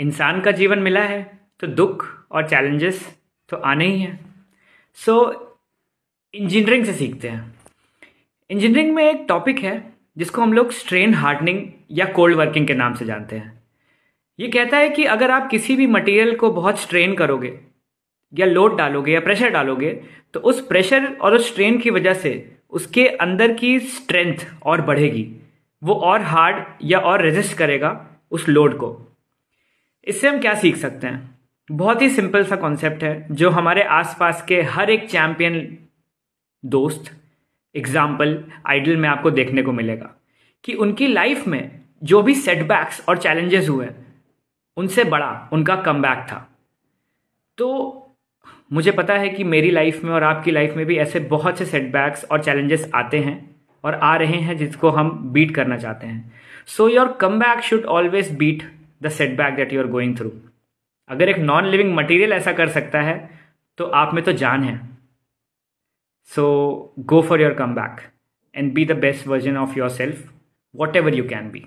इंसान का जीवन मिला है तो दुख और चैलेंजेस तो आने ही हैं सो इंजीनियरिंग से सीखते हैं इंजीनियरिंग में एक टॉपिक है जिसको हम लोग स्ट्रेन हार्डनिंग या कोल्ड वर्किंग के नाम से जानते हैं ये कहता है कि अगर आप किसी भी मटेरियल को बहुत स्ट्रेन करोगे या लोड डालोगे या प्रेशर डालोगे तो उस प्रेशर और उस स्ट्रेन की वजह से उसके अंदर की स्ट्रेंथ और बढ़ेगी वो और हार्ड या और रेजिस्ट करेगा उस लोड को इससे हम क्या सीख सकते हैं बहुत ही सिंपल सा कॉन्सेप्ट है जो हमारे आसपास के हर एक चैंपियन दोस्त एग्जाम्पल आइडल में आपको देखने को मिलेगा कि उनकी लाइफ में जो भी सेटबैक्स और चैलेंजेस हुए उनसे बड़ा उनका कम था तो मुझे पता है कि मेरी लाइफ में और आपकी लाइफ में भी ऐसे बहुत से सेटबैक्स और चैलेंजेस आते हैं और आ रहे हैं जिसको हम बीट करना चाहते हैं so your comeback should always beat the setback that you are going through अगर एक नॉन लिविंग मटेरियल ऐसा कर सकता है तो आप में तो जान है so go for your comeback and be the best version of yourself whatever you can B